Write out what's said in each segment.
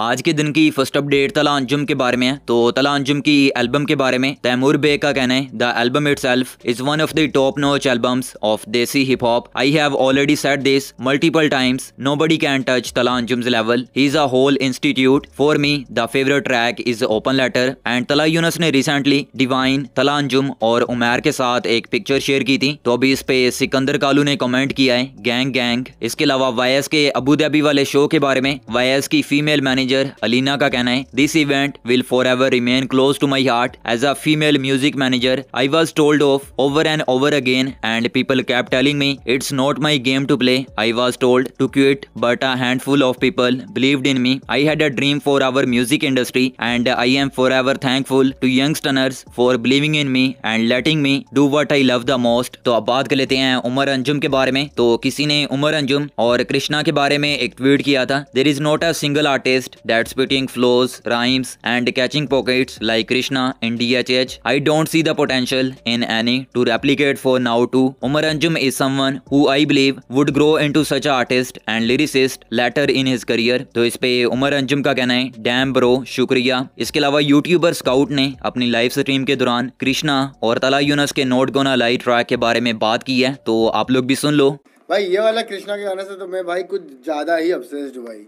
आज के दिन की फर्स्ट अपडेट तला अंजुम के बारे में है तो तला अंजुम की एल्बम के बारे में तैमूर बे का कहना है the album itself is one of the top notch albums of desi hip hop I have already said this multiple times nobody can touch Talha Anjum's level he is a whole institute for me the favourite track is open letter and Talha Younus ने recently divine तला अंजुम और उमेर के साथ एक picture share की थी तो अभी इस पे सिकंदर कालू ने कॉमेंट किया है गैंग गैंग इसके अलावा वायस के अबू धाबी वाले शो के बारे में वायस की फीमेल मैनेज मैनेजर अलीना का कहना है this event will forever remain close to my heart as a female music manager I was told off over and over again and people keep telling me it's not my game to play I was told to quit but a handful of people believed in me I had a dream for our music industry and I am forever thankful to Stunners for believing in me and letting me do what I love the most तो अब बात कर लेते हैं उमर अंजुम के बारे में तो किसी ने उमर अंजुम और कृष्णा के बारे में एक ट्वीट किया था there is not a single artist artist that's spitting flows, rhymes, and catching pockets like Krishna and DHH. I don't see the potential in any to replicate for now too. Umar Anjum is someone who I believe would grow into such an artist and lyricist later in his career. तो इस पे उमर अंजुम का कहना है damn bro शुक्रिया इसके अलावा YouTuber scout ने अपनी लाइव स्ट्रीम के दौरान कृष्णा और तला यूनस के नोट गोना लाई ट्रैक के बारे में बात की है तो आप लोग भी सुन लो भाई ये वाला कृष्णा के गाने से तो मैं भाई कुछ ज्यादा ही अपसेस्ड भाई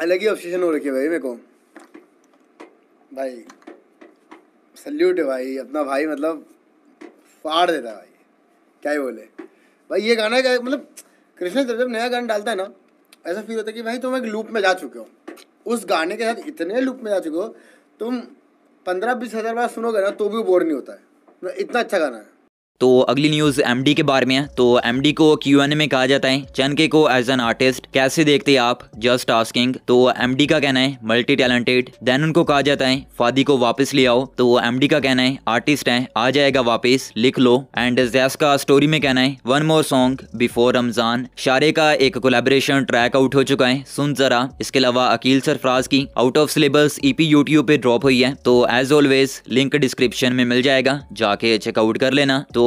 अलग ही ऑब्सेशन हो रखी है भाई मेरे को भाई सल्यूट है भाई अपना भाई मतलब फाड़ देता है भाई क्या ही बोले भाई ये गाना क्या मतलब कृष्ण जब नया गाना डालता है ना ऐसा फील होता है कि भाई तुम एक लूप में जा चुके हो उस गाने के साथ इतने लूप में जा चुके हो तुम पंद्रह बीस हज़ार बार सुनोगे ना तो भी बोर नहीं होता है मतलब इतना अच्छा गाना है तो अगली न्यूज़ एमडी के बारे में है तो एमडी को क्यू में कहा जाता है चनके को एज एन आर्टिस्ट कैसे देखते हैं आप जस्ट आस्किंग तो एमडी का कहना है मल्टी टैलेंटेड देन उनको कहा जाता है फादी को वापस ले आओ तो एमडी का कहना है आर्टिस्ट है आ जाएगा वापस लिख लो एंड जैस का स्टोरी में कहना है one more song before Ramzan शारे का एक कोलेबोरेशन ट्रैक आउट हो चुका है सुन जरा इसके अलावा अकील सरफराज की out of syllabus EP YouTube पे ड्रॉप हुई है तो एज ऑलवेज लिंक डिस्क्रिप्शन में मिल जाएगा जाके चेकआउट कर लेना तो